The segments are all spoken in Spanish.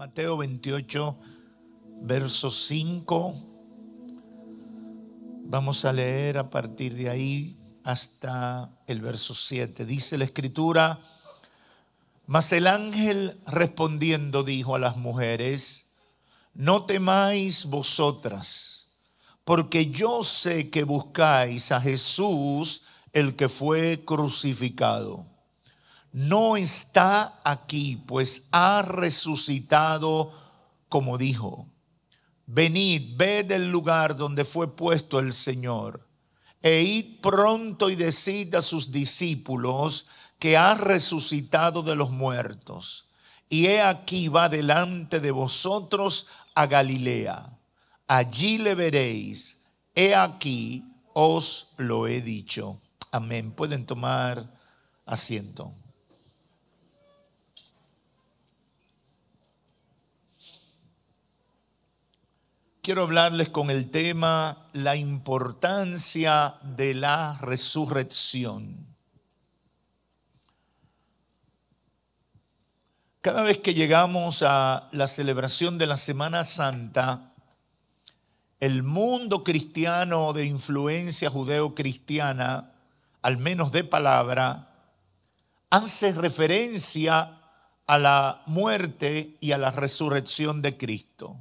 Mateo 28, verso 5. Vamos a leer a partir de ahí hasta el verso 7. Dice la escritura, mas el ángel respondiendo dijo a las mujeres, no temáis vosotras, porque yo sé que buscáis a Jesús el que fue crucificado no está aquí, pues ha resucitado como dijo. Venid, ved el lugar donde fue puesto el Señor, e id pronto y decid a sus discípulos que ha resucitado de los muertos. Y he aquí va delante de vosotros a Galilea. Allí le veréis. He aquí os lo he dicho. Amén. Pueden tomar asiento. quiero hablarles con el tema la importancia de la resurrección. Cada vez que llegamos a la celebración de la Semana Santa, el mundo cristiano de influencia judeo-cristiana, al menos de palabra, hace referencia a la muerte y a la resurrección de Cristo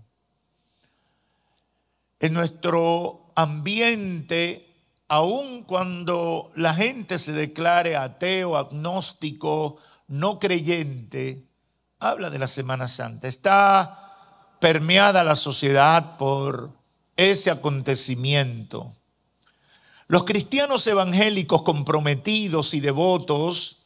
en nuestro ambiente, aun cuando la gente se declare ateo, agnóstico, no creyente, habla de la Semana Santa. Está permeada la sociedad por ese acontecimiento. Los cristianos evangélicos comprometidos y devotos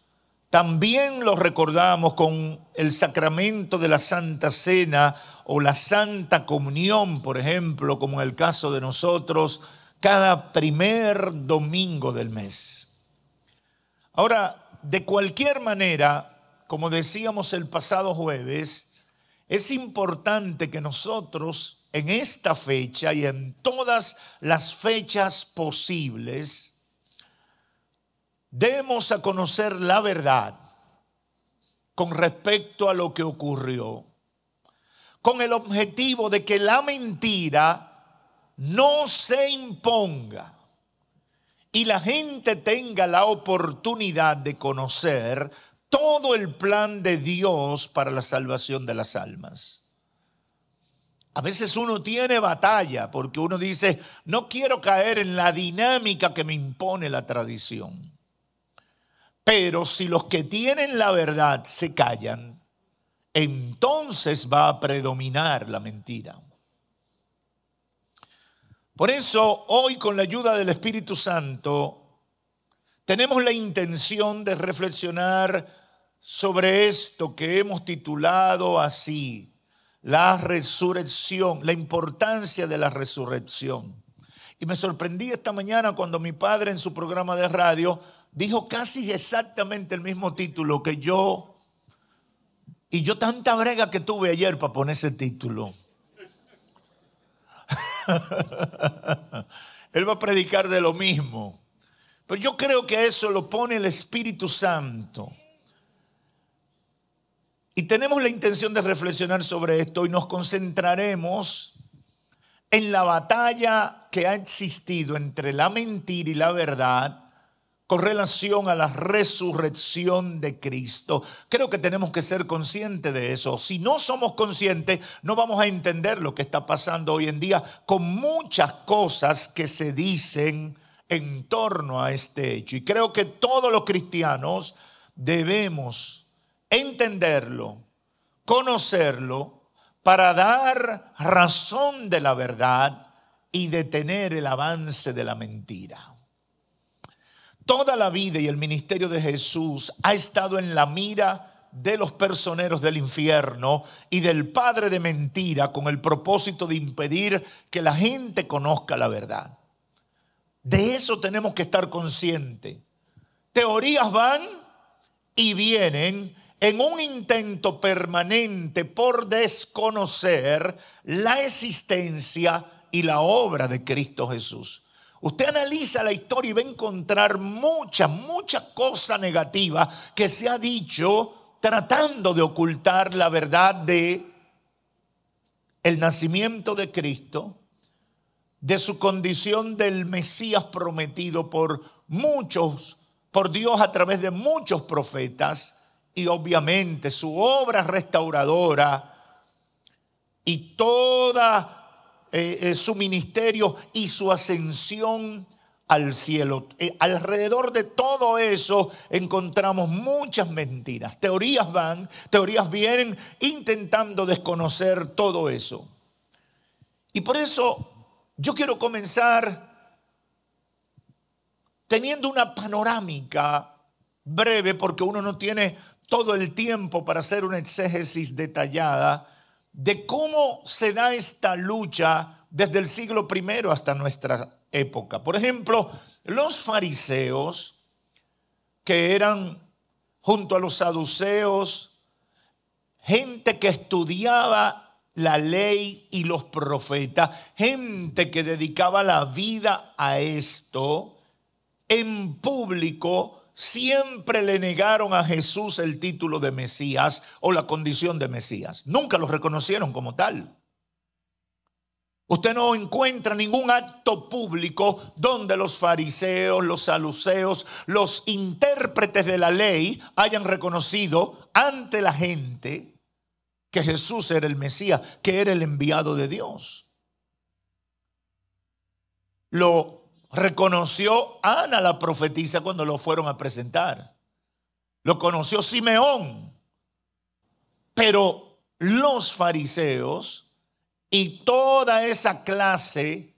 también los recordamos con el sacramento de la Santa Cena o la Santa Comunión, por ejemplo, como en el caso de nosotros, cada primer domingo del mes. Ahora, de cualquier manera, como decíamos el pasado jueves, es importante que nosotros en esta fecha y en todas las fechas posibles demos a conocer la verdad con respecto a lo que ocurrió con el objetivo de que la mentira no se imponga y la gente tenga la oportunidad de conocer todo el plan de Dios para la salvación de las almas. A veces uno tiene batalla porque uno dice, no quiero caer en la dinámica que me impone la tradición. Pero si los que tienen la verdad se callan, entonces va a predominar la mentira. Por eso hoy con la ayuda del Espíritu Santo tenemos la intención de reflexionar sobre esto que hemos titulado así, la resurrección, la importancia de la resurrección. Y me sorprendí esta mañana cuando mi padre en su programa de radio dijo casi exactamente el mismo título que yo y yo tanta brega que tuve ayer para poner ese título. Él va a predicar de lo mismo. Pero yo creo que eso lo pone el Espíritu Santo. Y tenemos la intención de reflexionar sobre esto y nos concentraremos en la batalla que ha existido entre la mentira y la verdad con relación a la resurrección de Cristo. Creo que tenemos que ser conscientes de eso. Si no somos conscientes, no vamos a entender lo que está pasando hoy en día con muchas cosas que se dicen en torno a este hecho. Y creo que todos los cristianos debemos entenderlo, conocerlo, para dar razón de la verdad y detener el avance de la mentira. Toda la vida y el ministerio de Jesús ha estado en la mira de los personeros del infierno y del padre de mentira con el propósito de impedir que la gente conozca la verdad. De eso tenemos que estar conscientes. Teorías van y vienen en un intento permanente por desconocer la existencia y la obra de Cristo Jesús. Usted analiza la historia y va a encontrar mucha, mucha cosa negativa que se ha dicho tratando de ocultar la verdad de el nacimiento de Cristo, de su condición del Mesías prometido por muchos, por Dios a través de muchos profetas y obviamente su obra restauradora y toda eh, eh, su ministerio y su ascensión al cielo. Eh, alrededor de todo eso encontramos muchas mentiras. Teorías van, teorías vienen intentando desconocer todo eso. Y por eso yo quiero comenzar teniendo una panorámica breve, porque uno no tiene todo el tiempo para hacer una exégesis detallada de cómo se da esta lucha desde el siglo I hasta nuestra época. Por ejemplo, los fariseos, que eran junto a los saduceos, gente que estudiaba la ley y los profetas, gente que dedicaba la vida a esto, en público siempre le negaron a Jesús el título de Mesías o la condición de Mesías. Nunca lo reconocieron como tal. Usted no encuentra ningún acto público donde los fariseos, los saluceos, los intérpretes de la ley hayan reconocido ante la gente que Jesús era el Mesías, que era el enviado de Dios. Lo Reconoció Ana la profetisa cuando lo fueron a presentar. Lo conoció Simeón. Pero los fariseos y toda esa clase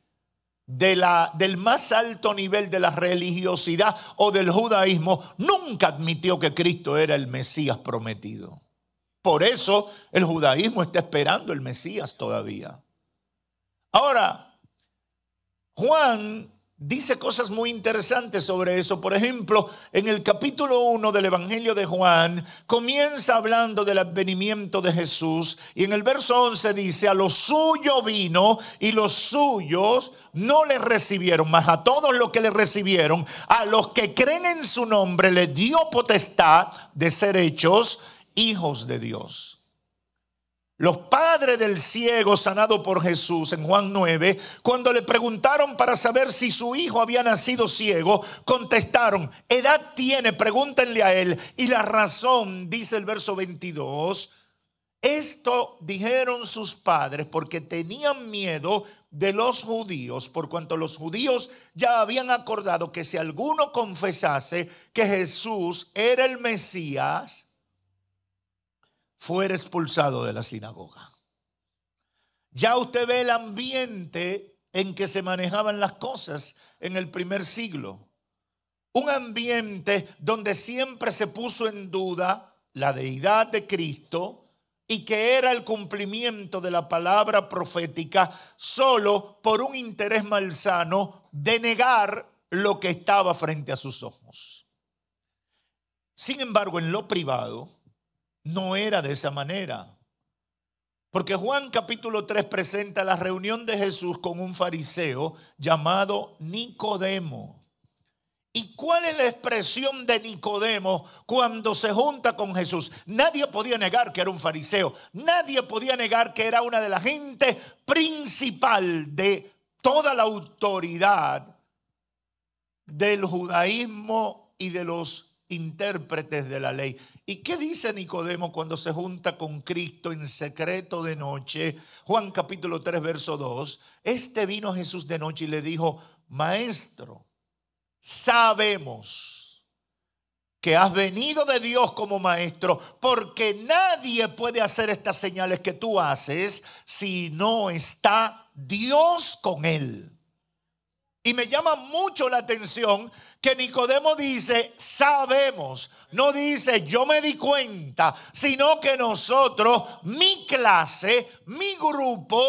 de la, del más alto nivel de la religiosidad o del judaísmo nunca admitió que Cristo era el Mesías prometido. Por eso el judaísmo está esperando el Mesías todavía. Ahora, Juan dice cosas muy interesantes sobre eso. Por ejemplo, en el capítulo 1 del Evangelio de Juan, comienza hablando del advenimiento de Jesús y en el verso 11 dice, a lo suyo vino y los suyos no le recibieron, mas a todos los que le recibieron, a los que creen en su nombre, le dio potestad de ser hechos hijos de Dios. Los padres del ciego sanado por Jesús en Juan 9, cuando le preguntaron para saber si su hijo había nacido ciego, contestaron, edad tiene, pregúntenle a él. Y la razón, dice el verso 22, esto dijeron sus padres porque tenían miedo de los judíos, por cuanto los judíos ya habían acordado que si alguno confesase que Jesús era el Mesías, fuera expulsado de la sinagoga. Ya usted ve el ambiente en que se manejaban las cosas en el primer siglo. Un ambiente donde siempre se puso en duda la deidad de Cristo, y que era el cumplimiento de la palabra profética solo por un interés malsano de negar lo que estaba frente a sus ojos. Sin embargo, en lo privado, no era de esa manera. Porque Juan capítulo 3 presenta la reunión de Jesús con un fariseo llamado Nicodemo. ¿Y cuál es la expresión de Nicodemo cuando se junta con Jesús? Nadie podía negar que era un fariseo. Nadie podía negar que era una de la gente principal de toda la autoridad del judaísmo y de los intérpretes de la ley. ¿Y qué dice Nicodemo cuando se junta con Cristo en secreto de noche? Juan capítulo 3, verso 2. Este vino Jesús de noche y le dijo, Maestro, sabemos que has venido de Dios como maestro, porque nadie puede hacer estas señales que tú haces si no está Dios con él. Y me llama mucho la atención que Nicodemo dice, sabemos, no dice, yo me di cuenta, sino que nosotros, mi clase, mi grupo,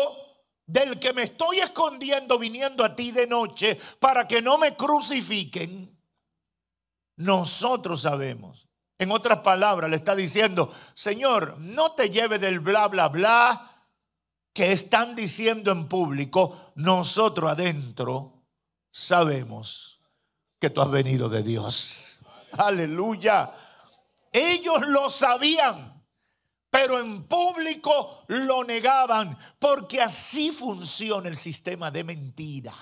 del que me estoy escondiendo viniendo a ti de noche para que no me crucifiquen, nosotros sabemos. En otras palabras, le está diciendo, Señor, no te lleve del bla, bla, bla que están diciendo en público, nosotros adentro sabemos que tú has venido de Dios. Aleluya. Ellos lo sabían, pero en público lo negaban, porque así funciona el sistema de mentira.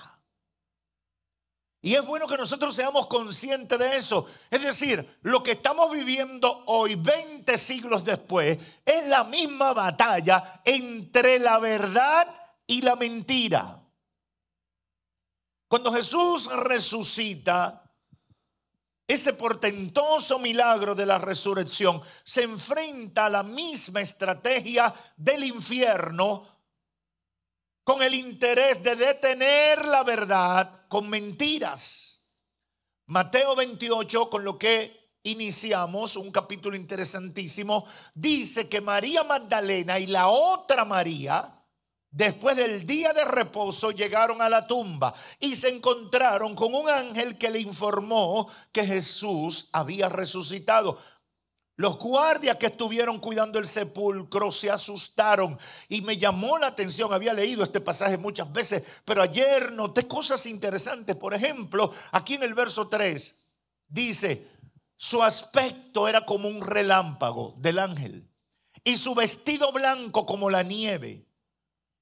Y es bueno que nosotros seamos conscientes de eso. Es decir, lo que estamos viviendo hoy, 20 siglos después, es la misma batalla entre la verdad y la mentira. Cuando Jesús resucita, ese portentoso milagro de la resurrección se enfrenta a la misma estrategia del infierno con el interés de detener la verdad con mentiras. Mateo 28, con lo que iniciamos, un capítulo interesantísimo, dice que María Magdalena y la otra María, Después del día de reposo llegaron a la tumba y se encontraron con un ángel que le informó que Jesús había resucitado. Los guardias que estuvieron cuidando el sepulcro se asustaron y me llamó la atención. Había leído este pasaje muchas veces, pero ayer noté cosas interesantes. Por ejemplo, aquí en el verso 3 dice, su aspecto era como un relámpago del ángel y su vestido blanco como la nieve.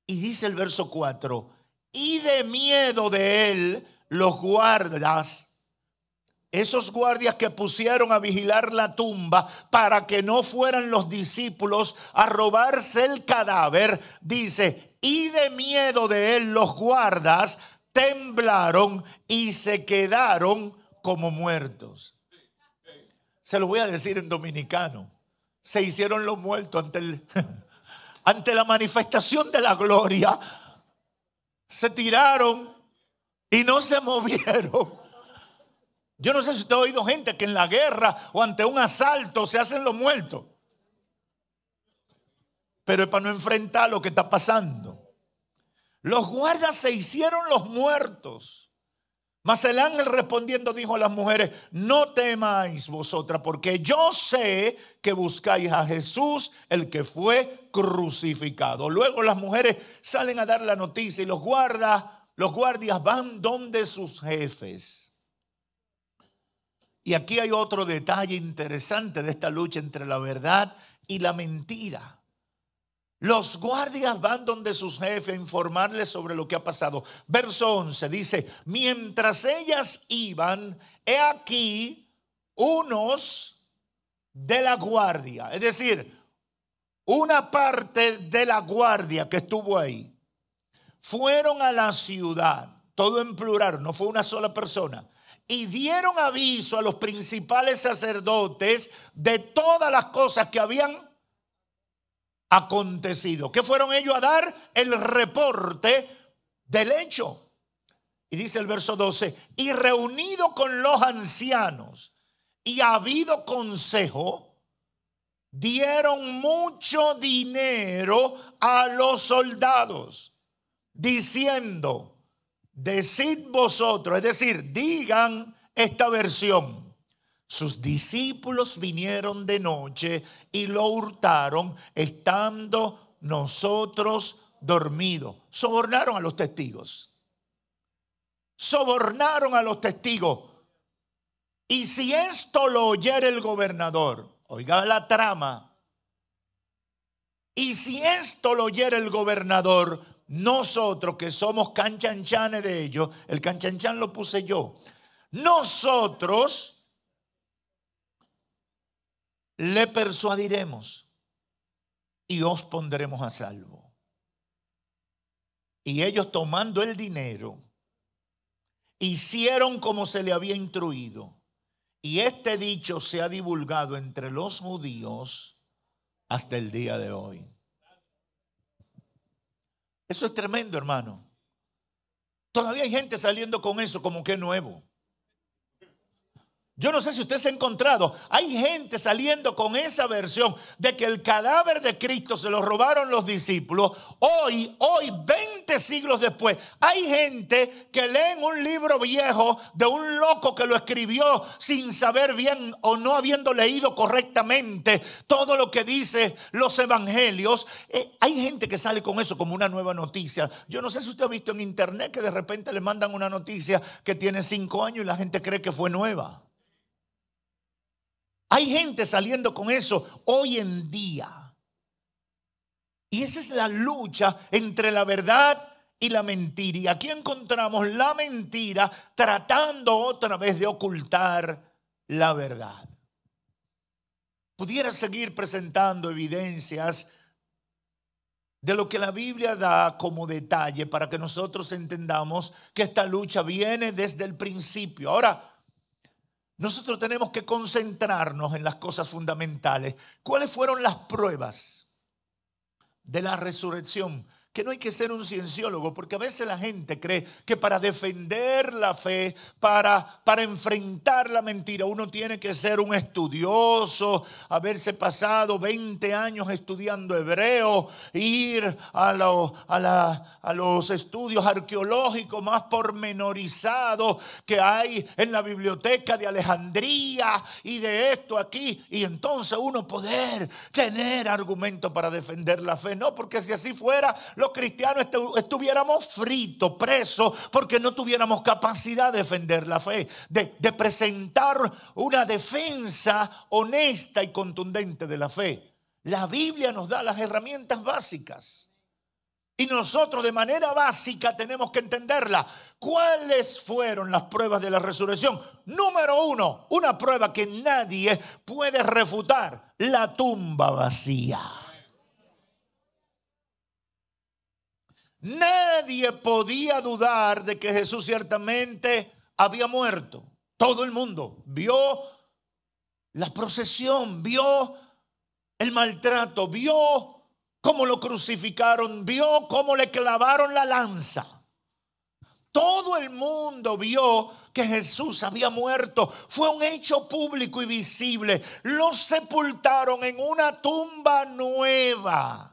Y dice el verso 4, y de miedo de él los guardas esos guardias que pusieron a vigilar la tumba para que no fueran los discípulos a robarse el cadáver, dice, y de miedo de él los guardas temblaron y se quedaron como muertos. Se lo voy a decir en dominicano. Se hicieron los muertos ante el... ante la manifestación de la gloria, se tiraron y no se movieron. Yo no sé si usted ha oído gente que en la guerra o ante un asalto se hacen los muertos. Pero es para no enfrentar lo que está pasando. Los guardas se hicieron los muertos. Mas el ángel respondiendo dijo a las mujeres, no temáis vosotras, porque yo sé que buscáis a Jesús, el que fue crucificado. Luego las mujeres salen a dar la noticia y los guardas, los guardias van donde sus jefes. Y aquí hay otro detalle interesante de esta lucha entre la verdad y la mentira. Los guardias van donde sus jefes a informarles sobre lo que ha pasado. Verso 11 dice, mientras ellas iban, he aquí unos de la guardia, es decir, una parte de la guardia que estuvo ahí, fueron a la ciudad, todo en plural, no fue una sola persona, y dieron aviso a los principales sacerdotes de todas las cosas que habían acontecido. ¿Qué fueron ellos a dar? El reporte del hecho. Y dice el verso 12, y reunido con los ancianos y habido consejo, dieron mucho dinero a los soldados, diciendo, decid vosotros, es decir, digan esta versión sus discípulos vinieron de noche y lo hurtaron estando nosotros dormidos. Sobornaron a los testigos. Sobornaron a los testigos. Y si esto lo oyera el gobernador, oiga la trama, y si esto lo oyera el gobernador, nosotros que somos canchanchanes de ellos, el canchanchan lo puse yo, nosotros le persuadiremos y os pondremos a salvo. Y ellos tomando el dinero, hicieron como se le había instruido. Y este dicho se ha divulgado entre los judíos hasta el día de hoy. Eso es tremendo, hermano. Todavía hay gente saliendo con eso como que nuevo. Yo no sé si usted se ha encontrado, hay gente saliendo con esa versión de que el cadáver de Cristo se lo robaron los discípulos. Hoy, hoy, 20 siglos después, hay gente que leen un libro viejo de un loco que lo escribió sin saber bien o no habiendo leído correctamente todo lo que dice los evangelios. Eh, hay gente que sale con eso como una nueva noticia. Yo no sé si usted ha visto en internet que de repente le mandan una noticia que tiene cinco años y la gente cree que fue nueva. Hay gente saliendo con eso hoy en día. Y esa es la lucha entre la verdad y la mentira. Y aquí encontramos la mentira tratando otra vez de ocultar la verdad. Pudiera seguir presentando evidencias de lo que la Biblia da como detalle para que nosotros entendamos que esta lucha viene desde el principio. Ahora, nosotros tenemos que concentrarnos en las cosas fundamentales. ¿Cuáles fueron las pruebas de la resurrección? que no hay que ser un cienciólogo, porque a veces la gente cree que para defender la fe, para, para enfrentar la mentira, uno tiene que ser un estudioso, haberse pasado 20 años estudiando hebreo, ir a, los a, a los estudios arqueológicos más pormenorizados que hay en la biblioteca de Alejandría y de esto aquí, y entonces uno poder tener argumentos para defender la fe. No, porque si así fuera, los cristianos estuviéramos fritos, presos, porque no tuviéramos capacidad de defender la fe, de, de presentar una defensa honesta y contundente de la fe. La Biblia nos da las herramientas básicas. Y nosotros de manera básica tenemos que entenderla. ¿Cuáles fueron las pruebas de la resurrección? Número uno, una prueba que nadie puede refutar, la tumba vacía. Nadie podía dudar de que Jesús ciertamente había muerto. Todo el mundo vio la procesión, vio el maltrato, vio cómo lo crucificaron, vio cómo le clavaron la lanza. Todo el mundo vio que Jesús había muerto. Fue un hecho público y visible. Lo sepultaron en una tumba nueva.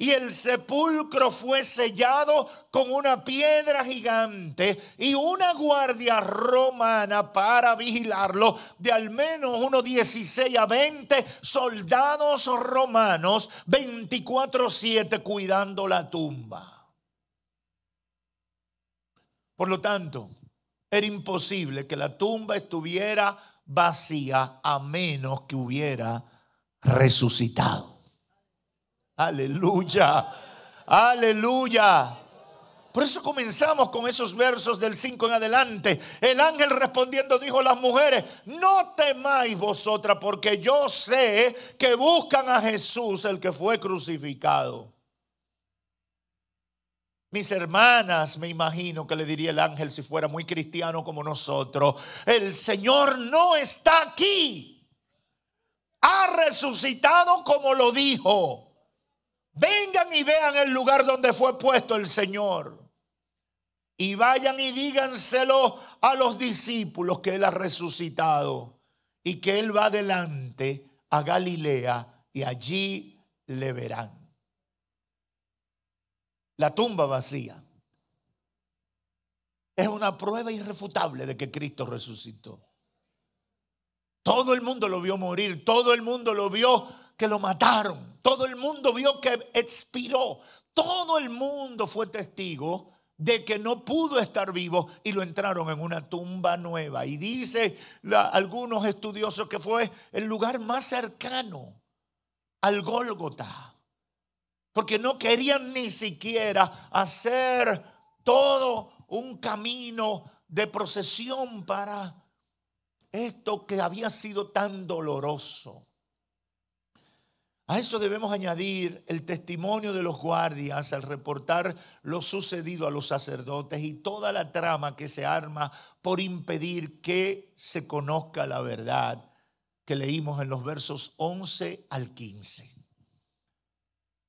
Y el sepulcro fue sellado con una piedra gigante y una guardia romana para vigilarlo de al menos unos 16 a 20 soldados romanos 24/7 cuidando la tumba. Por lo tanto, era imposible que la tumba estuviera vacía a menos que hubiera resucitado. Aleluya. Aleluya. Por eso comenzamos con esos versos del 5 en adelante. El ángel respondiendo dijo a las mujeres, no temáis vosotras porque yo sé que buscan a Jesús el que fue crucificado. Mis hermanas, me imagino que le diría el ángel si fuera muy cristiano como nosotros, el Señor no está aquí. Ha resucitado como lo dijo. Vengan y vean el lugar donde fue puesto el Señor. Y vayan y díganselo a los discípulos que Él ha resucitado y que Él va adelante a Galilea y allí le verán. La tumba vacía es una prueba irrefutable de que Cristo resucitó. Todo el mundo lo vio morir, todo el mundo lo vio que lo mataron. Todo el mundo vio que expiró. Todo el mundo fue testigo de que no pudo estar vivo y lo entraron en una tumba nueva. Y dice algunos estudiosos que fue el lugar más cercano al Gólgota, porque no querían ni siquiera hacer todo un camino de procesión para esto que había sido tan doloroso. A eso debemos añadir el testimonio de los guardias al reportar lo sucedido a los sacerdotes y toda la trama que se arma por impedir que se conozca la verdad que leímos en los versos 11 al 15.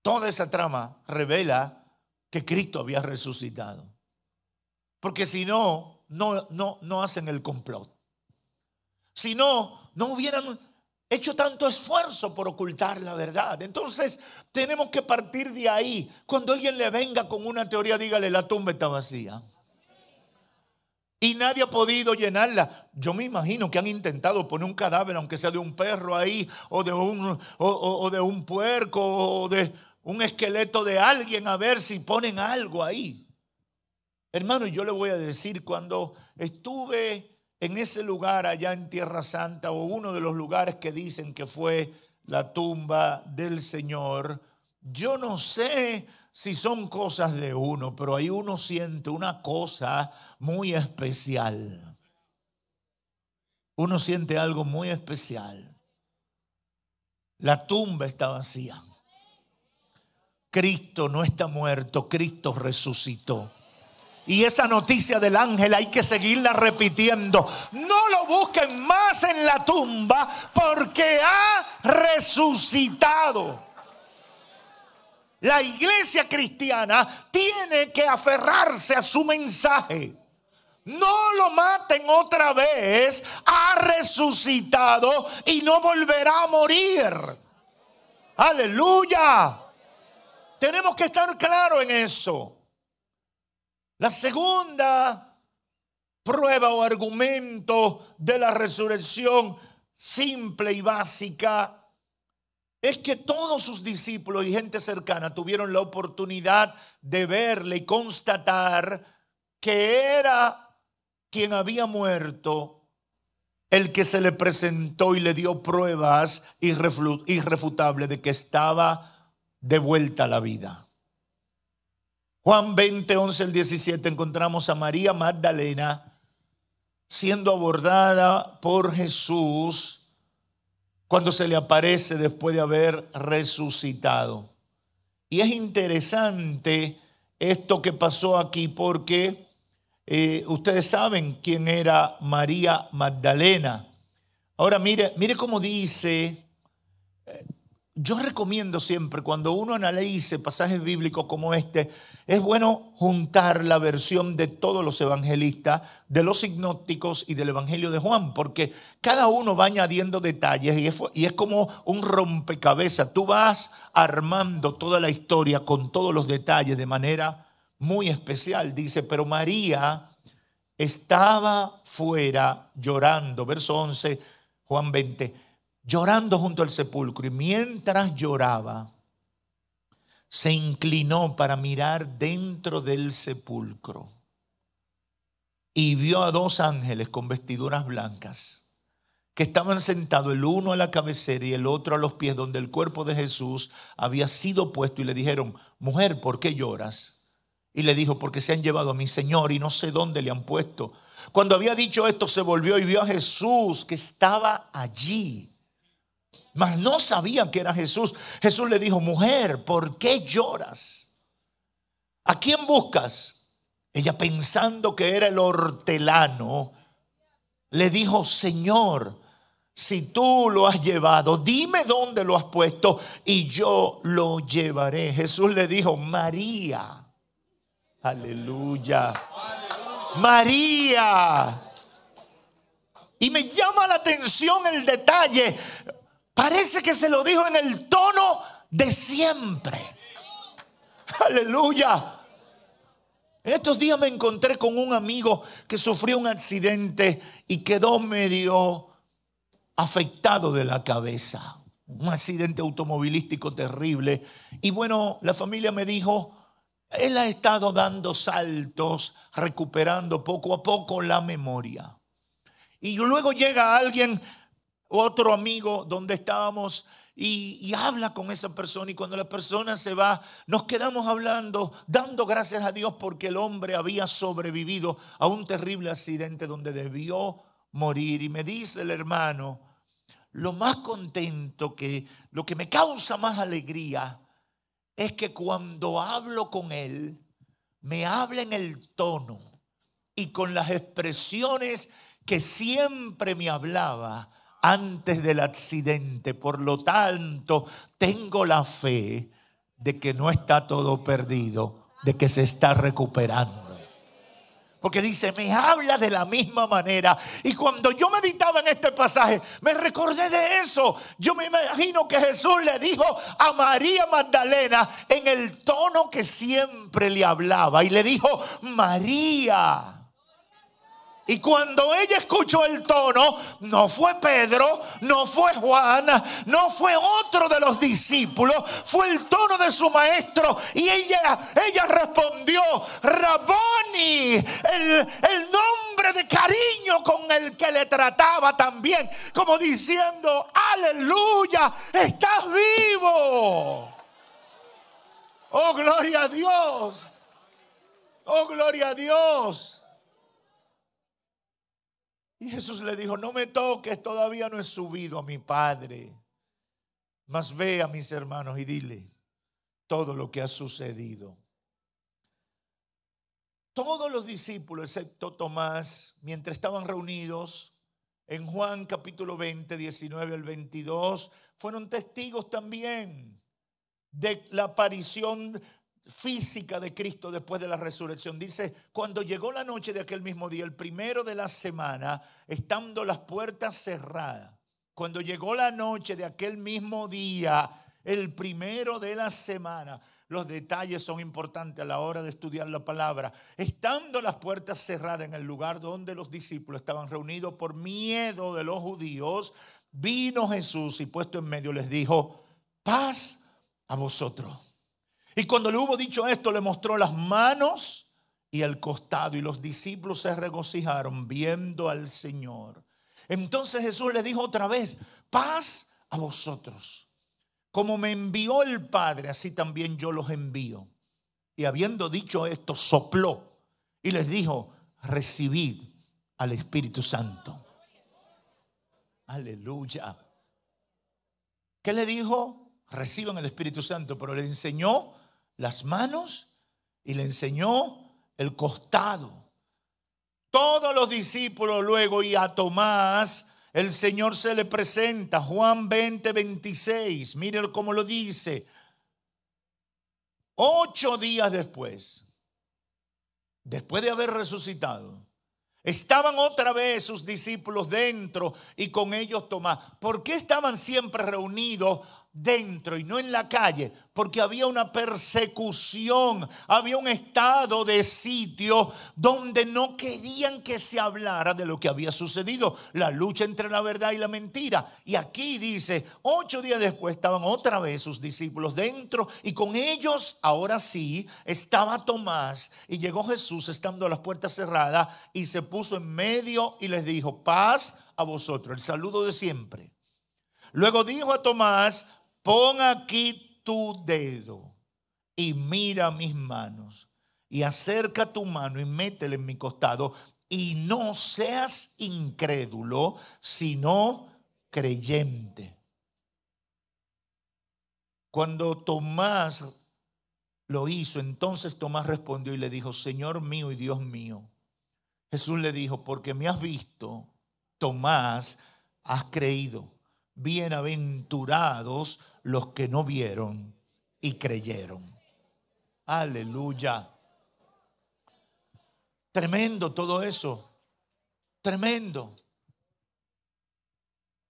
Toda esa trama revela que Cristo había resucitado. Porque si no, no, no, no hacen el complot. Si no, no hubieran hecho tanto esfuerzo por ocultar la verdad. Entonces tenemos que partir de ahí. Cuando alguien le venga con una teoría, dígale, la tumba está vacía. Y nadie ha podido llenarla. Yo me imagino que han intentado poner un cadáver, aunque sea de un perro ahí, o de un, o, o de un puerco, o de un esqueleto de alguien, a ver si ponen algo ahí. Hermano, yo le voy a decir, cuando estuve en ese lugar allá en Tierra Santa o uno de los lugares que dicen que fue la tumba del Señor, yo no sé si son cosas de uno, pero ahí uno siente una cosa muy especial. Uno siente algo muy especial. La tumba está vacía. Cristo no está muerto, Cristo resucitó. Y esa noticia del ángel hay que seguirla repitiendo. No lo busquen más en la tumba porque ha resucitado. La iglesia cristiana tiene que aferrarse a su mensaje. No lo maten otra vez. Ha resucitado y no volverá a morir. Aleluya. Tenemos que estar claro en eso. La segunda prueba o argumento de la resurrección simple y básica es que todos sus discípulos y gente cercana tuvieron la oportunidad de verle y constatar que era quien había muerto el que se le presentó y le dio pruebas irrefutables de que estaba de vuelta a la vida. Juan 20, 11 al 17 encontramos a María Magdalena siendo abordada por Jesús cuando se le aparece después de haber resucitado. Y es interesante esto que pasó aquí porque eh, ustedes saben quién era María Magdalena. Ahora mire, mire cómo dice eh, yo recomiendo siempre, cuando uno analice pasajes bíblicos como este, es bueno juntar la versión de todos los evangelistas, de los signóticos y del Evangelio de Juan, porque cada uno va añadiendo detalles y es, y es como un rompecabezas. Tú vas armando toda la historia con todos los detalles de manera muy especial. Dice, pero María estaba fuera llorando, verso 11, Juan 20, llorando junto al sepulcro y mientras lloraba, se inclinó para mirar dentro del sepulcro y vio a dos ángeles con vestiduras blancas que estaban sentados el uno a la cabecera y el otro a los pies donde el cuerpo de Jesús había sido puesto y le dijeron, mujer, ¿por qué lloras? Y le dijo, porque se han llevado a mi Señor y no sé dónde le han puesto. Cuando había dicho esto se volvió y vio a Jesús que estaba allí mas no sabían que era Jesús. Jesús le dijo, mujer, ¿por qué lloras? ¿A quién buscas? Ella pensando que era el hortelano, le dijo, Señor, si tú lo has llevado, dime dónde lo has puesto y yo lo llevaré. Jesús le dijo, María. Aleluya. María. Y me llama la atención el detalle Parece que se lo dijo en el tono de siempre. Aleluya. estos días me encontré con un amigo que sufrió un accidente y quedó medio afectado de la cabeza. Un accidente automovilístico terrible. Y bueno, la familia me dijo, él ha estado dando saltos, recuperando poco a poco la memoria. Y luego llega alguien otro amigo donde estábamos y, habla con esa persona y cuando la persona se va, nos quedamos hablando, dando gracias a Dios porque el hombre había sobrevivido a un terrible accidente donde debió morir. Y me dice el hermano, lo más contento que, lo que me causa más alegría es que cuando hablo con él, me habla en el tono y con las expresiones que siempre me hablaba antes del accidente. Por lo tanto, tengo la fe de que no está todo perdido, de que se está recuperando. Porque dice, me habla de la misma manera. Y cuando yo meditaba en este pasaje, me recordé de eso. Yo me imagino que Jesús le dijo a María Magdalena en el tono que siempre le hablaba. Y le dijo, María. Y cuando ella escuchó el tono, no fue Pedro, no fue Juan, no fue otro de los discípulos, fue el tono de su maestro. Y ella, ella respondió, Raboni, el, el nombre de cariño con el que le trataba también, como diciendo, aleluya, estás vivo. Oh, gloria a Dios. Oh, gloria a Dios. Y Jesús le dijo, no me toques, todavía no he subido a mi Padre. Mas ve a mis hermanos y dile todo lo que ha sucedido. Todos los discípulos, excepto Tomás, mientras estaban reunidos en Juan capítulo 20, 19 al 22, fueron testigos también de la aparición física de Cristo después de la resurrección. Dice, cuando llegó la noche de aquel mismo día, el primero de la semana, estando las puertas cerradas, cuando llegó la noche de aquel mismo día, el primero de la semana, los detalles son importantes a la hora de estudiar la palabra, estando las puertas cerradas en el lugar donde los discípulos estaban reunidos por miedo de los judíos, vino Jesús y puesto en medio les dijo, paz a vosotros. Y cuando le hubo dicho esto, le mostró las manos y el costado. Y los discípulos se regocijaron viendo al Señor. Entonces Jesús le dijo otra vez, paz a vosotros. Como me envió el Padre, así también yo los envío. Y habiendo dicho esto, sopló y les dijo, recibid al Espíritu Santo. Aleluya. ¿Qué le dijo? Reciban el Espíritu Santo, pero le enseñó las manos y le enseñó el costado. Todos los discípulos luego y a Tomás el Señor se le presenta, Juan 20, 26, miren cómo lo dice. Ocho días después, después de haber resucitado, estaban otra vez sus discípulos dentro y con ellos Tomás. ¿Por qué estaban siempre reunidos dentro y no en la calle, porque había una persecución, había un estado de sitio donde no querían que se hablara de lo que había sucedido, la lucha entre la verdad y la mentira. Y aquí dice, ocho días después estaban otra vez sus discípulos dentro y con ellos, ahora sí, estaba Tomás y llegó Jesús estando a las puertas cerradas y se puso en medio y les dijo, paz a vosotros, el saludo de siempre. Luego dijo a Tomás, pon aquí tu dedo y mira mis manos y acerca tu mano y métele en mi costado y no seas incrédulo, sino creyente. Cuando Tomás lo hizo, entonces Tomás respondió y le dijo, Señor mío y Dios mío. Jesús le dijo, porque me has visto, Tomás, has creído bienaventurados los que no vieron y creyeron. Aleluya. Tremendo todo eso. Tremendo.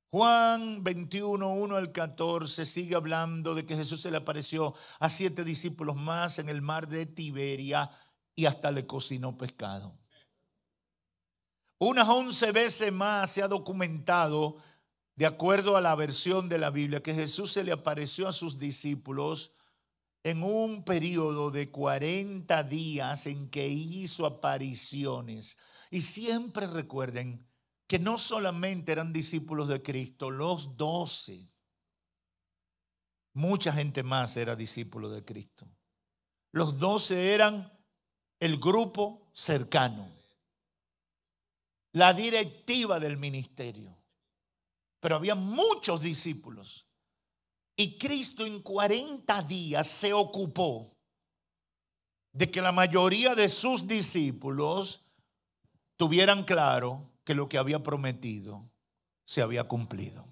Juan 21, 1 al 14 sigue hablando de que Jesús se le apareció a siete discípulos más en el mar de Tiberia y hasta le cocinó pescado. Unas once veces más se ha documentado de acuerdo a la versión de la Biblia, que Jesús se le apareció a sus discípulos en un periodo de 40 días en que hizo apariciones. Y siempre recuerden que no solamente eran discípulos de Cristo, los doce, mucha gente más era discípulo de Cristo. Los doce eran el grupo cercano, la directiva del ministerio pero había muchos discípulos. Y Cristo en 40 días se ocupó de que la mayoría de sus discípulos tuvieran claro que lo que había prometido se había cumplido.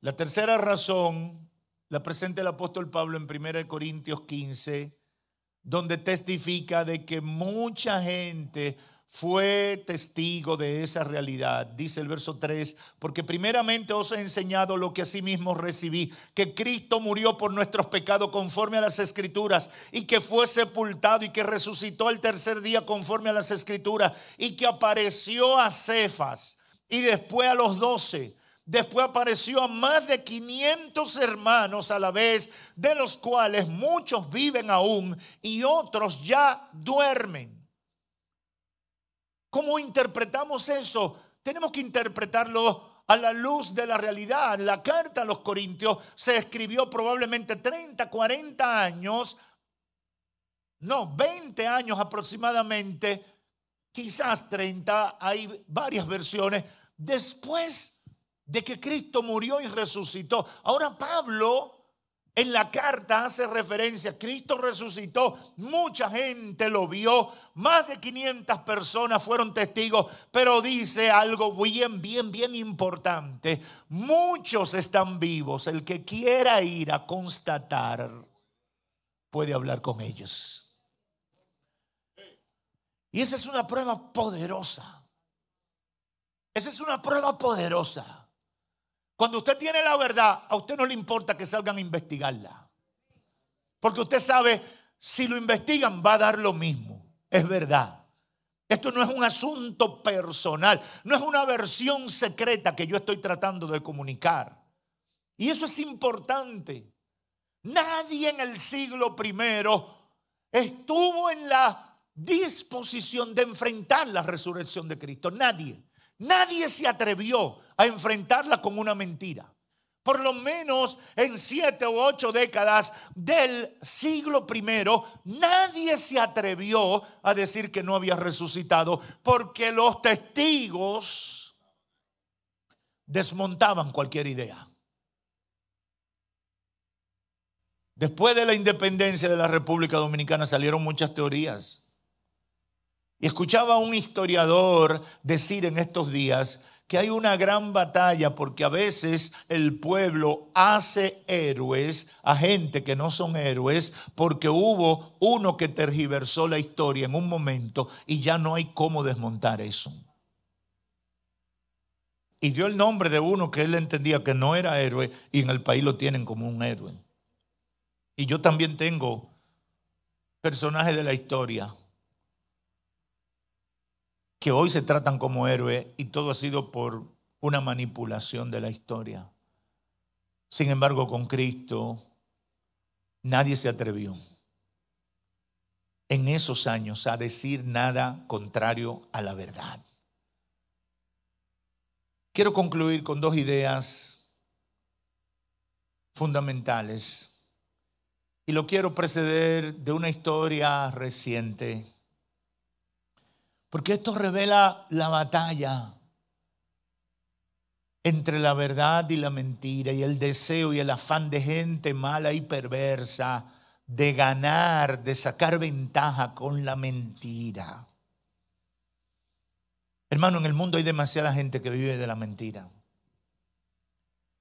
La tercera razón la presenta el apóstol Pablo en 1 Corintios 15, donde testifica de que mucha gente fue testigo de esa realidad, dice el verso 3, porque primeramente os he enseñado lo que mismo recibí, que Cristo murió por nuestros pecados conforme a las escrituras, y que fue sepultado y que resucitó el tercer día conforme a las escrituras, y que apareció a Cefas y después a los doce. Después apareció a más de 500 hermanos a la vez, de los cuales muchos viven aún y otros ya duermen. ¿Cómo interpretamos eso? Tenemos que interpretarlo a la luz de la realidad. La carta a los Corintios se escribió probablemente 30, 40 años, no, 20 años aproximadamente, quizás 30, hay varias versiones, después de que Cristo murió y resucitó. Ahora Pablo en la carta hace referencia, Cristo resucitó, mucha gente lo vio, más de 500 personas fueron testigos, pero dice algo bien, bien, bien importante, muchos están vivos, el que quiera ir a constatar puede hablar con ellos. Y esa es una prueba poderosa, esa es una prueba poderosa. Cuando usted tiene la verdad, a usted no le importa que salgan a investigarla. Porque usted sabe, si lo investigan va a dar lo mismo. Es verdad. Esto no es un asunto personal, no es una versión secreta que yo estoy tratando de comunicar. Y eso es importante. Nadie en el siglo primero estuvo en la disposición de enfrentar la resurrección de Cristo. Nadie. Nadie se atrevió a enfrentarla con una mentira. Por lo menos en siete u ocho décadas del siglo primero, nadie se atrevió a decir que no había resucitado, porque los testigos desmontaban cualquier idea. Después de la independencia de la República Dominicana salieron muchas teorías y escuchaba a un historiador decir en estos días que hay una gran batalla porque a veces el pueblo hace héroes a gente que no son héroes porque hubo uno que tergiversó la historia en un momento y ya no hay cómo desmontar eso. Y dio el nombre de uno que él entendía que no era héroe y en el país lo tienen como un héroe. Y yo también tengo personajes de la historia que hoy se tratan como héroes y todo ha sido por una manipulación de la historia. Sin embargo, con Cristo nadie se atrevió en esos años a decir nada contrario a la verdad. Quiero concluir con dos ideas fundamentales y lo quiero preceder de una historia reciente porque esto revela la batalla entre la verdad y la mentira y el deseo y el afán de gente mala y perversa de ganar, de sacar ventaja con la mentira. Hermano, en el mundo hay demasiada gente que vive de la mentira.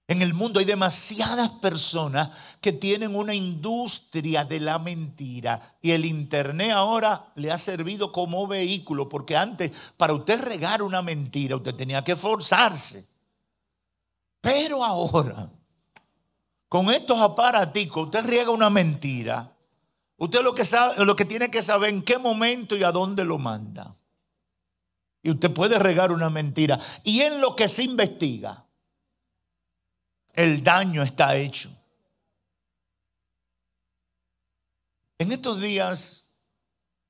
En el mundo hay demasiadas personas que tienen una industria de la mentira y el Internet ahora le ha servido como vehículo, porque antes para usted regar una mentira usted tenía que forzarse. Pero ahora, con estos aparaticos, usted riega una mentira. Usted lo que, sabe, lo que tiene que saber en qué momento y a dónde lo manda. Y usted puede regar una mentira. Y en lo que se investiga el daño está hecho. En estos días,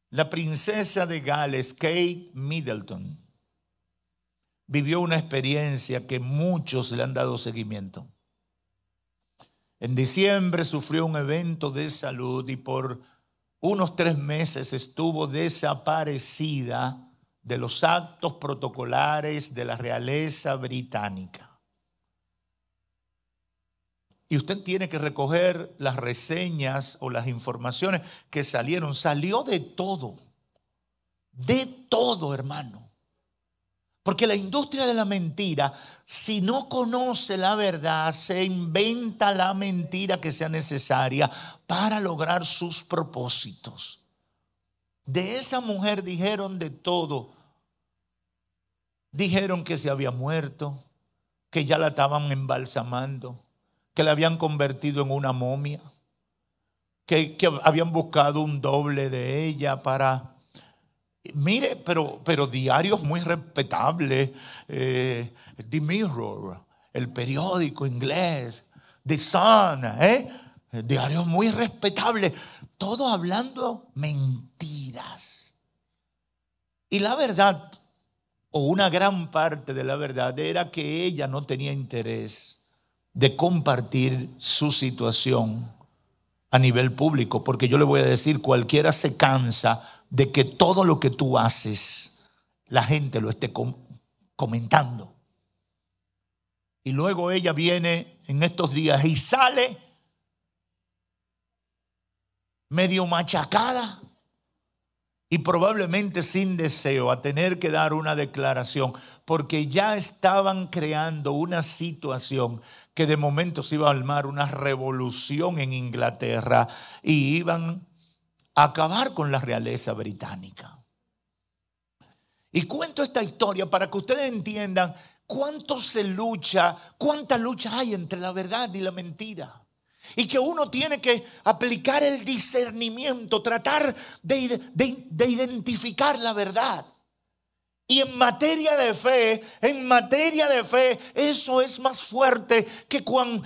la princesa de Gales, Kate Middleton, vivió una experiencia que muchos le han dado seguimiento. En diciembre sufrió un evento de salud y por unos tres meses estuvo desaparecida de los actos protocolares de la realeza británica. Y usted tiene que recoger las reseñas o las informaciones que salieron. Salió de todo. De todo, hermano. Porque la industria de la mentira, si no conoce la verdad, se inventa la mentira que sea necesaria para lograr sus propósitos. De esa mujer dijeron de todo. Dijeron que se había muerto, que ya la estaban embalsamando, que la habían convertido en una momia, que, habían buscado un doble de ella para... Mire, pero, pero diarios muy respetables, eh, The Mirror, el periódico inglés, The Sun, eh, diarios muy respetables, todo hablando mentiras. Y la verdad, o una gran parte de la verdad, era que ella no tenía interés de compartir su situación a nivel público, porque yo le voy a decir, cualquiera se cansa de que todo lo que tú haces, la gente lo esté comentando. Y luego ella viene en estos días y sale medio machacada y probablemente sin deseo a tener que dar una declaración, porque ya estaban creando una situación que de momento se iba a armar una revolución en Inglaterra y iban a acabar con la realeza británica. Y cuento esta historia para que ustedes entiendan cuánto se lucha, cuánta lucha hay entre la verdad y la mentira. Y que uno tiene que aplicar el discernimiento, tratar de, de identificar la verdad. Y en materia de fe, en materia de fe, eso es más fuerte que con,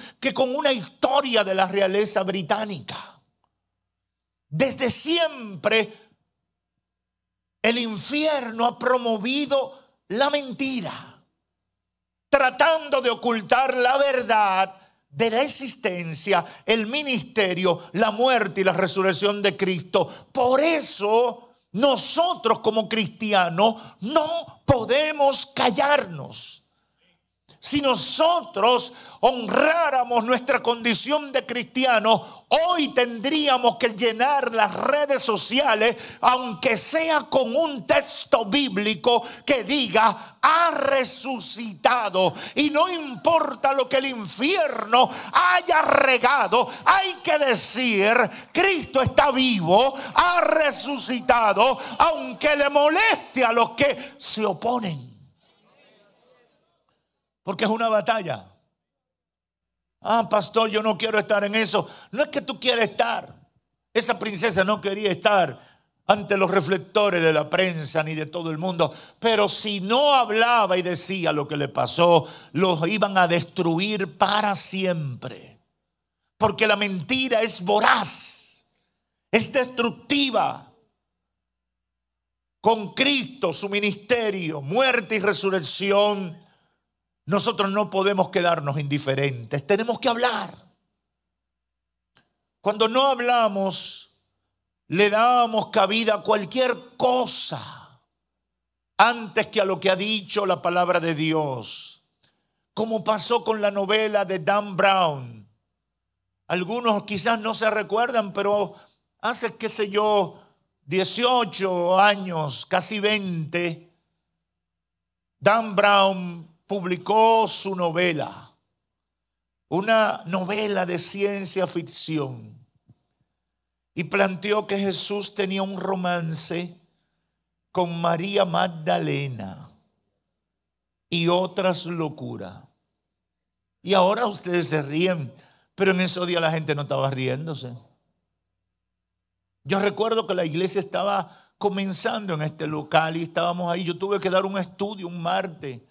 una historia de la realeza británica. Desde siempre, el infierno ha promovido la mentira, tratando de ocultar la verdad de la existencia, el ministerio, la muerte y la resurrección de Cristo. Por eso nosotros como cristianos no podemos callarnos. Si nosotros honráramos nuestra condición de cristiano hoy tendríamos que llenar las redes sociales, aunque sea con un texto bíblico que diga, ha resucitado. Y no importa lo que el infierno haya regado, hay que decir, Cristo está vivo, ha resucitado, aunque le moleste a los que se oponen. Porque es una batalla. Ah, pastor, yo no quiero estar en eso. No es que tú quieras estar. Esa princesa no quería estar ante los reflectores de la prensa ni de todo el mundo. Pero si no hablaba y decía lo que le pasó, los iban a destruir para siempre. Porque la mentira es voraz, es destructiva. Con Cristo, su ministerio, muerte y resurrección, nosotros no podemos quedarnos indiferentes, tenemos que hablar. Cuando no hablamos, le damos cabida a cualquier cosa antes que a lo que ha dicho la palabra de Dios, como pasó con la novela de Dan Brown. Algunos quizás no se recuerdan, pero hace, qué sé yo, 18 años, casi 20, Dan Brown publicó su novela, una novela de ciencia ficción, y planteó que Jesús tenía un romance con María Magdalena y otras locuras. Y ahora ustedes se ríen, pero en esos días la gente no estaba riéndose. Yo recuerdo que la iglesia estaba comenzando en este local y estábamos ahí. Yo tuve que dar un estudio un martes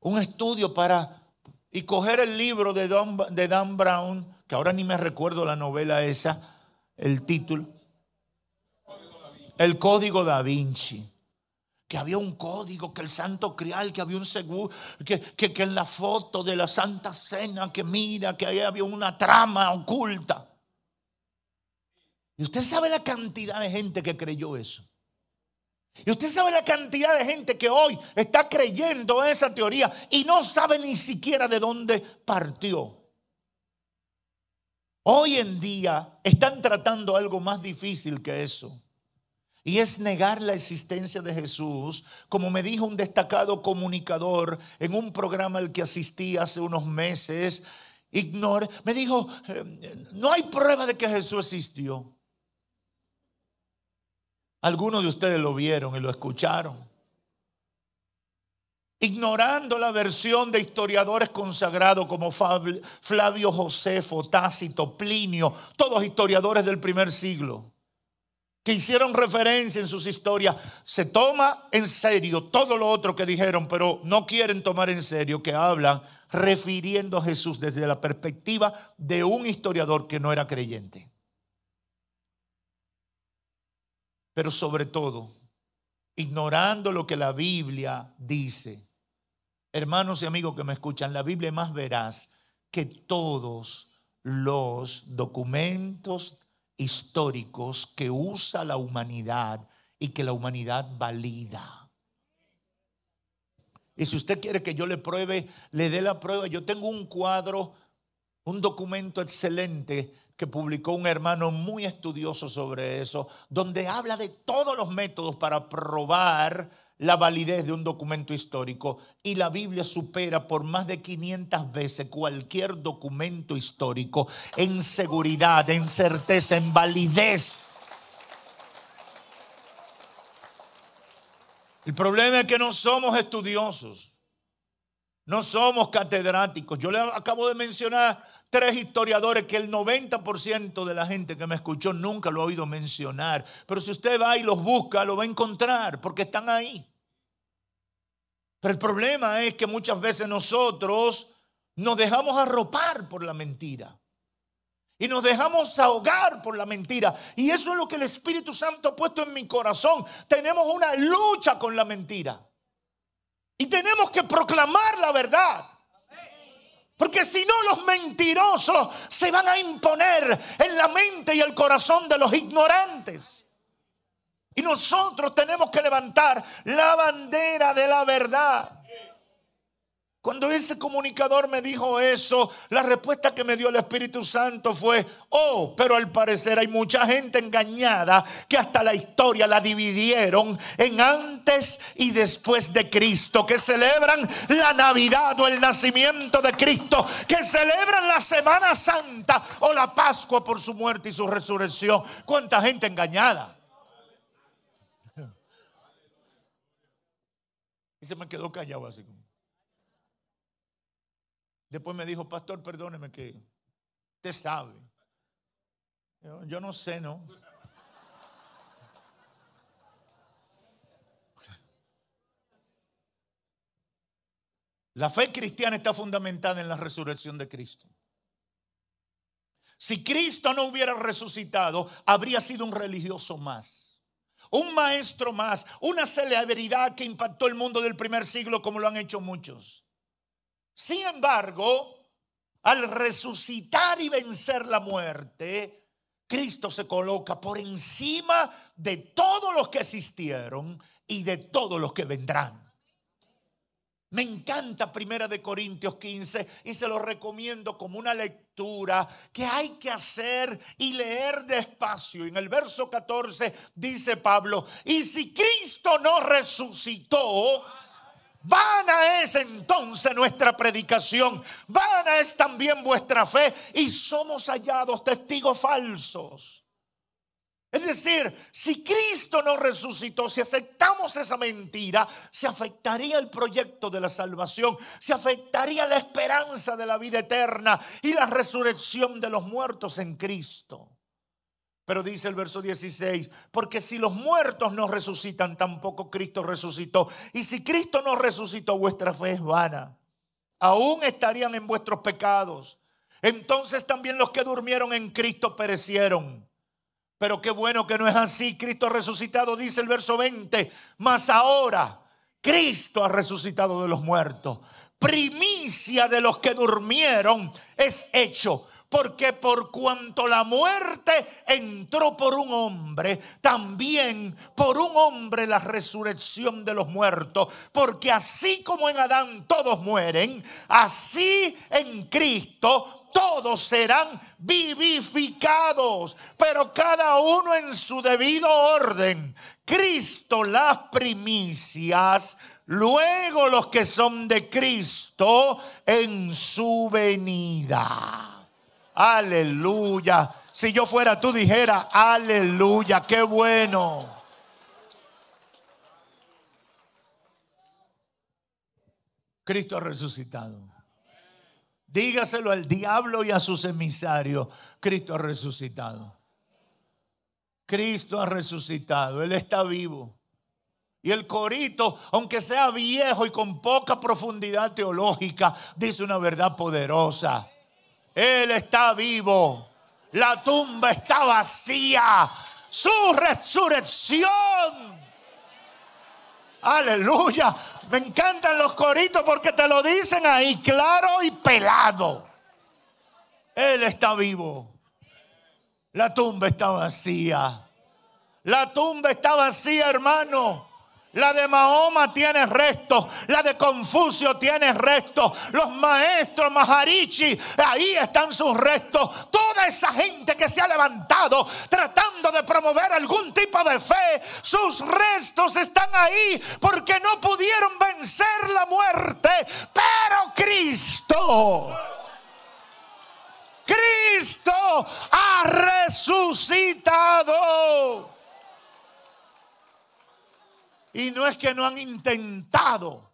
un estudio para y coger el libro de, Dan Brown, que ahora ni me recuerdo la novela esa, el título, El Código da Vinci, que había un código, que el santo crial, que había un seguro, que, que en la foto de la Santa Cena, que mira, que ahí había una trama oculta. Y usted sabe la cantidad de gente que creyó eso. Y usted sabe la cantidad de gente que hoy está creyendo esa teoría y no sabe ni siquiera de dónde partió. Hoy en día están tratando algo más difícil que eso. Y es negar la existencia de Jesús, como me dijo un destacado comunicador en un programa al que asistí hace unos meses, ignore, me dijo, eh, no hay prueba de que Jesús existió. Algunos de ustedes lo vieron y lo escucharon. Ignorando la versión de historiadores consagrados como Flavio Josefo, Tácito, Plinio, todos historiadores del primer siglo, que hicieron referencia en sus historias, se toma en serio todo lo otro que dijeron, pero no quieren tomar en serio que hablan refiriendo a Jesús desde la perspectiva de un historiador que no era creyente. pero sobre todo, ignorando lo que la Biblia dice. Hermanos y amigos que me escuchan, la Biblia más verás que todos los documentos históricos que usa la humanidad y que la humanidad valida. Y si usted quiere que yo le pruebe, le dé la prueba. Yo tengo un cuadro, un documento excelente que publicó un hermano muy estudioso sobre eso, donde habla de todos los métodos para probar la validez de un documento histórico y la Biblia supera por más de 500 veces cualquier documento histórico en seguridad, en certeza, en validez. El problema es que no somos estudiosos, no somos catedráticos. Yo le acabo de mencionar tres historiadores que el 90% de la gente que me escuchó nunca lo ha oído mencionar. Pero si usted va y los busca, lo va a encontrar porque están ahí. Pero el problema es que muchas veces nosotros nos dejamos arropar por la mentira. Y nos dejamos ahogar por la mentira. Y eso es lo que el Espíritu Santo ha puesto en mi corazón. Tenemos una lucha con la mentira. Y tenemos que proclamar la verdad. Porque si no los mentirosos se van a imponer en la mente y el corazón de los ignorantes. Y nosotros tenemos que levantar la bandera de la verdad. Cuando ese comunicador me dijo eso, la respuesta que me dio el Espíritu Santo fue, oh, pero al parecer hay mucha gente engañada que hasta la historia la dividieron en antes y después de Cristo, que celebran la Navidad o el nacimiento de Cristo, que celebran la Semana Santa o la Pascua por su muerte y su resurrección. ¿Cuánta gente engañada? Y se me quedó callado así como. Después me dijo, pastor, perdóneme que usted sabe. Yo, no sé, ¿no? La fe cristiana está fundamentada en la resurrección de Cristo. Si Cristo no hubiera resucitado, habría sido un religioso más, un maestro más, una celebridad que impactó el mundo del primer siglo como lo han hecho muchos. Sin embargo, al resucitar y vencer la muerte, Cristo se coloca por encima de todos los que existieron y de todos los que vendrán. Me encanta Primera de Corintios 15 y se lo recomiendo como una lectura que hay que hacer y leer despacio. En el verso 14 dice Pablo, y si Cristo no resucitó, Vana es entonces nuestra predicación, vana es también vuestra fe y somos hallados testigos falsos. Es decir, si Cristo no resucitó, si aceptamos esa mentira, se afectaría el proyecto de la salvación, se afectaría la esperanza de la vida eterna y la resurrección de los muertos en Cristo. Pero dice el verso 16, porque si los muertos no resucitan, tampoco Cristo resucitó. Y si Cristo no resucitó, vuestra fe es vana. Aún estarían en vuestros pecados. Entonces también los que durmieron en Cristo perecieron. Pero qué bueno que no es así. Cristo resucitado, dice el verso 20. Mas ahora Cristo ha resucitado de los muertos. Primicia de los que durmieron es hecho porque por cuanto la muerte entró por un hombre, también por un hombre la resurrección de los muertos, porque así como en Adán todos mueren, así en Cristo todos serán vivificados, pero cada uno en su debido orden. Cristo las primicias, luego los que son de Cristo en su venida. Aleluya. Si yo fuera tú dijera, aleluya, qué bueno. Cristo ha resucitado. Dígaselo al diablo y a sus emisarios. Cristo ha resucitado. Cristo ha resucitado. Él está vivo. Y el corito, aunque sea viejo y con poca profundidad teológica, dice una verdad poderosa. Él está vivo. La tumba está vacía. Su resurrección. Aleluya. Me encantan los coritos porque te lo dicen ahí claro y pelado. Él está vivo. La tumba está vacía. La tumba está vacía, hermano. La de Mahoma tiene restos, la de Confucio tiene restos, los maestros Maharichi ahí están sus restos. Toda esa gente que se ha levantado tratando de promover algún tipo de fe, sus restos están ahí porque no pudieron vencer la muerte. Pero Cristo, Cristo ha resucitado. Y no es que no han intentado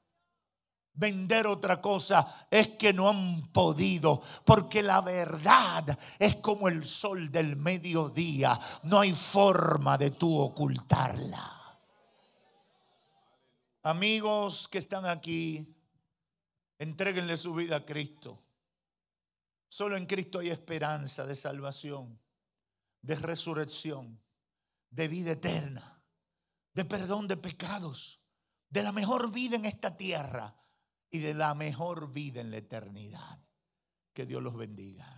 vender otra cosa, es que no han podido, porque la verdad es como el sol del mediodía, no hay forma de tú ocultarla. Amigos que están aquí, entreguenle su vida a Cristo. Solo en Cristo hay esperanza de salvación, de resurrección, de vida eterna de perdón de pecados, de la mejor vida en esta tierra y de la mejor vida en la eternidad. Que Dios los bendiga.